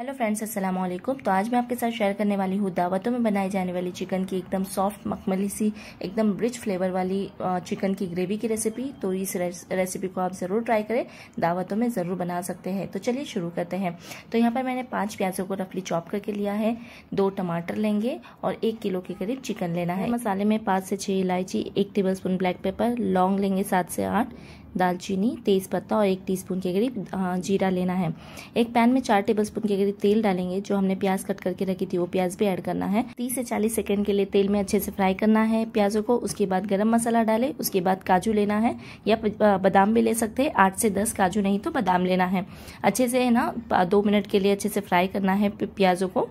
hello friends अस्सलाम वालेकुम तो आज मैं आपके साथ शेयर करने वाली हूँ दावतों में बनाई जाने वाली चिकन की एकदम सॉफ्ट मखमली सी एकदम रिच फ्लेवर वाली चिकन की ग्रेवी की रेसिपी तो इस रेसिपी को आप ज़रूर ट्राई करें दावतों में ज़रूर बना सकते हैं तो चलिए शुरू करते हैं तो यहाँ पर मैंने पाँच प्याजों को रफली चॉप करके लिया है दो टमाटर लेंगे और एक किलो के करीब चिकन लेना है मसाले में पाँच से छः इलायची एक टेबल स्पून ब्लैक पेपर लौंग लेंगे सात से आठ दालचीनी तेज़पत्ता और एक टीस्पून के करीब जीरा लेना है एक पैन में चार टेबल स्पून के करीब तेल डालेंगे जो हमने प्याज कट करके रखी थी वो प्याज भी ऐड करना है तीस से चालीस सेकेंड के लिए तेल में अच्छे से फ्राई करना है प्याजों को उसके बाद गर्म मसाला डाले उसके बाद काजू लेना है या बादाम भी ले सकते हैं आठ से दस काजू नहीं तो बादाम लेना है अच्छे से है ना दो मिनट के लिए अच्छे से फ्राई करना है प्याजों को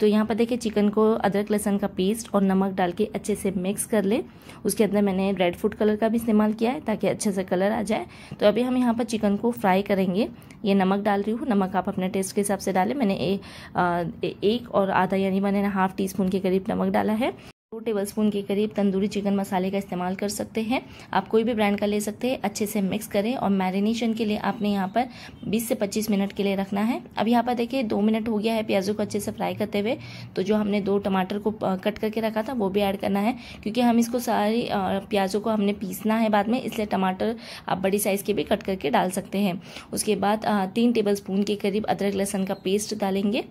तो यहाँ पर देखिए चिकन को अदरक लहसन का पेस्ट और नमक डाल के अच्छे से मिक्स कर ले उसके अंदर मैंने रेड फूड कलर का भी इस्तेमाल किया है ताकि अच्छे से कलर आ आ जाए तो अभी हम यहाँ पर चिकन को फ्राई करेंगे ये नमक डाल रही हूँ नमक आप अपने टेस्ट के हिसाब से डालें मैंने ए, आ, ए, एक और आधा यानी मैंने हाफ टी स्पून के करीब नमक डाला है दो टेबलस्पून के करीब तंदूरी चिकन मसाले का इस्तेमाल कर सकते हैं आप कोई भी ब्रांड का ले सकते हैं अच्छे से मिक्स करें और मैरिनेशन के लिए आपने यहाँ पर 20 से 25 मिनट के लिए रखना है अब यहाँ पर देखिए दो मिनट हो गया है प्याजों को अच्छे से फ्राई करते हुए तो जो हमने दो टमाटर को कट करके रखा था वो भी ऐड करना है क्योंकि हम इसको सारी प्याजों को हमने पीसना है बाद में इसलिए टमाटर आप बड़ी साइज़ के भी कट करके डाल सकते हैं उसके बाद तीन टेबल के करीब अदरक लहसुन का पेस्ट डालेंगे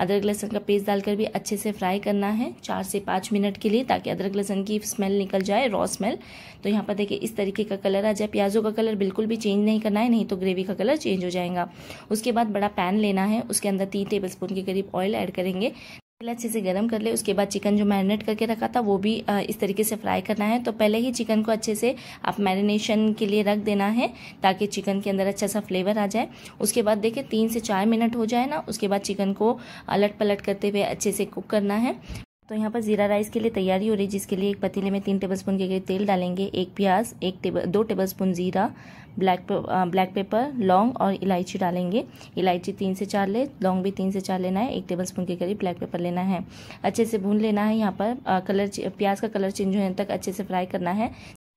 अदरक लहसन का पेस्ट डालकर भी अच्छे से फ्राई करना है चार से पाँच मिनट के लिए ताकि अदरक लहसन की स्मेल निकल जाए रॉ स्मेल तो यहाँ पर देखिए इस तरीके का कलर आ जाए प्याज़ों का कलर बिल्कुल भी चेंज नहीं करना है नहीं तो ग्रेवी का कलर चेंज हो जाएगा उसके बाद बड़ा पैन लेना है उसके अंदर तीन टेबल स्पून के करीब ऑयल ऐड करेंगे पहले अच्छे से गर्म कर ले उसके बाद चिकन जो मैरिनेट करके रखा था वो भी इस तरीके से फ्राई करना है तो पहले ही चिकन को अच्छे से आप मैरिनेशन के लिए रख देना है ताकि चिकन के अंदर अच्छा सा फ्लेवर आ जाए उसके बाद देखिए तीन से चार मिनट हो जाए ना उसके बाद चिकन को अलट पलट करते हुए अच्छे से कुक करना है तो यहाँ पर जीरा राइस के लिए तैयारी हो रही है जिसके लिए एक पतीले में तीन टेबलस्पून के करीब तेल डालेंगे एक प्याज एक टेबल दो टेबलस्पून जीरा ब्लैक पे, ब्लैक पेपर लौंग और इलायची डालेंगे इलायची तीन से चार ले लौंग भी तीन से चार लेना है एक टेबलस्पून के करीब ब्लैक पेपर लेना है अच्छे से भून लेना है यहाँ पर आ, कलर प्याज का कलर चेंज होने तक अच्छे से फ्राई करना है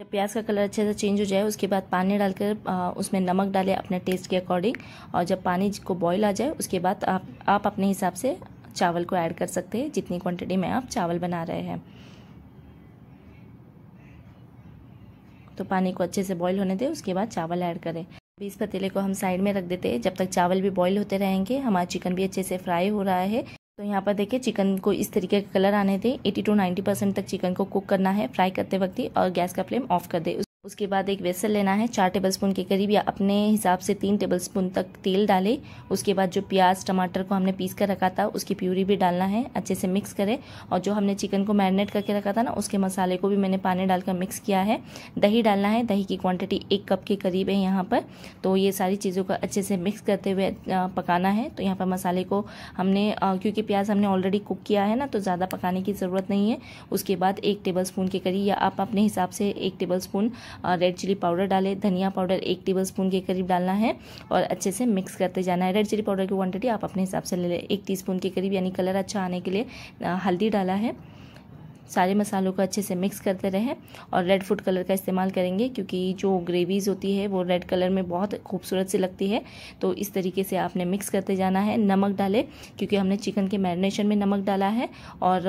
जब प्याज का कलर अच्छे से चेंज हो जाए उसके बाद पानी डालकर उसमें नमक डालें अपने टेस्ट के अकॉर्डिंग और जब पानी को बॉईल आ जाए उसके बाद आप आप अपने हिसाब से चावल को ऐड कर सकते हैं जितनी क्वांटिटी में आप चावल बना रहे हैं तो पानी को अच्छे से बॉईल होने दें उसके बाद चावल ऐड करें अभी इस पतीले को हम साइड में रख देते हैं जब तक चावल भी बॉईल होते रहेंगे हमारा चिकन भी अच्छे से फ्राई हो रहा है तो यहाँ पर देखिए चिकन को इस तरीके का कलर आने दें 80 टू 90 परसेंट तक चिकन को कुक करना है फ्राई करते वक्त ही और गैस का फ्लेम ऑफ कर दे उसके बाद एक बेसन लेना है चार टेबलस्पून के करीब या अपने हिसाब से तीन टेबलस्पून तक तेल डालें उसके बाद जो प्याज टमाटर को हमने पीस कर रखा था उसकी प्यूरी भी डालना है अच्छे से मिक्स करें और जो हमने चिकन को मैरिनेट करके रखा था ना उसके मसाले को भी मैंने पानी डालकर मिक्स किया है दही डालना है दही की क्वान्टिटी एक कप के करीब है यहाँ पर तो ये सारी चीज़ों को अच्छे से मिक्स करते हुए पकाना है तो यहाँ पर मसाले को हमने क्योंकि प्याज हमने ऑलरेडी कुक किया है ना तो ज़्यादा पकाने की ज़रूरत नहीं है उसके बाद एक टेबल के करीब या आप अपने हिसाब से एक टेबल रेड चिली पाउडर डालें धनिया पाउडर एक टेबल स्पून के करीब डालना है और अच्छे से मिक्स करते जाना है रेड चिली पाउडर की क्वान्टिटी आप अपने हिसाब से ले लें एक टी के करीब यानी कलर अच्छा आने के लिए हल्दी डाला है सारे मसालों को अच्छे से मिक्स करते रहें और रेड फूड कलर का इस्तेमाल करेंगे क्योंकि जो ग्रेवीज़ होती है वो रेड कलर में बहुत खूबसूरत सी लगती है तो इस तरीके से आपने मिक्स करते जाना है नमक डालें क्योंकि हमने चिकन के मैरिनेशन में नमक डाला है और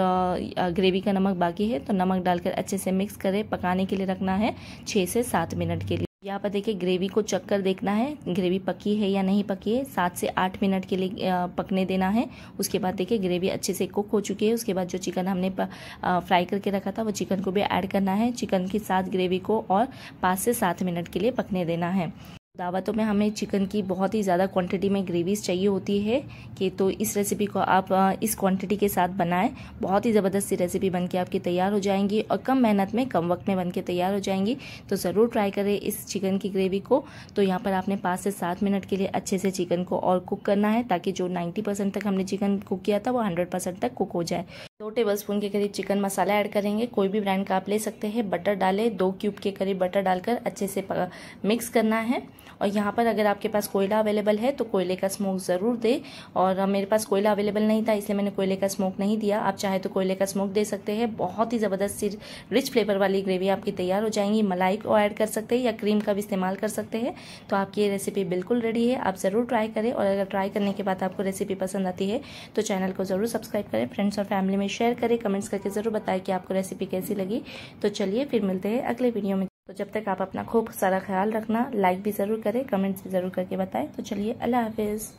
ग्रेवी का नमक बाकी है तो नमक डालकर अच्छे से मिक्स करें पकाने के लिए रखना है छः से सात मिनट के लिए यहाँ पर देखिए ग्रेवी को चक कर देखना है ग्रेवी पकी है या नहीं पकी है सात से आठ मिनट के लिए पकने देना है उसके बाद देखिए ग्रेवी अच्छे से कुक हो चुकी है उसके बाद जो चिकन हमने फ्राई करके रखा था वो चिकन को भी ऐड करना है चिकन के साथ ग्रेवी को और पाँच से सात मिनट के लिए पकने देना है दावतों में हमें चिकन की बहुत ही ज़्यादा क्वांटिटी में ग्रेवीज चाहिए होती है कि तो इस रेसिपी को आप इस क्वांटिटी के साथ बनाएं बहुत ही ज़बरदस्त सी रेसिपी बन के आपकी तैयार हो जाएंगी और कम मेहनत में कम वक्त में बन के तैयार हो जाएंगी तो ज़रूर ट्राई करें इस चिकन की ग्रेवी को तो यहाँ पर आपने पाँच से सात मिनट के लिए अच्छे से चिकन को और कुक करना है ताकि जो नाइन्टी तक हमने चिकन कुक किया था वो हंड्रेड तक कुक हो जाए दो टेबल स्पून के करीब चिकन मसाला ऐड करेंगे कोई भी ब्रांड का आप ले सकते हैं बटर डालें दो क्यूब के करीब बटर डालकर अच्छे से मिक्स करना है और यहाँ पर अगर आपके पास कोयला अवेलेबल है तो कोयले का स्मोक ज़रूर दे और मेरे पास कोयला अवेलेबल नहीं था इसलिए मैंने कोयले का स्मोक नहीं दिया आप चाहे तो कोयले का स्मोक दे सकते हैं बहुत ही ज़बरदस्त सी रिच फ्लेवर वाली ग्रेवी आपकी तैयार हो जाएंगी मलाई को ऐड कर सकते हैं या क्रीम का भी इस्तेमाल कर सकते हैं तो आपकी ये रेसिपी बिल्कुल रेडी है आप ज़रूर ट्राई करें और अगर ट्राई करने के बाद आपको रेसिपी पसंद आती है तो चैनल को ज़रूर सब्सक्राइब करें फ्रेंड्स और फैमिली में शेयर करें कमेंट्स करके ज़रूर बताएं कि आपको रेसिपी कैसी लगी तो चलिए फिर मिलते हैं अगले वीडियो में तो जब तक आप अपना खूब सारा ख्याल रखना लाइक भी ज़रूर करें कमेंट्स भी ज़रूर करके बताएं तो चलिए अल्लाह हाफिज़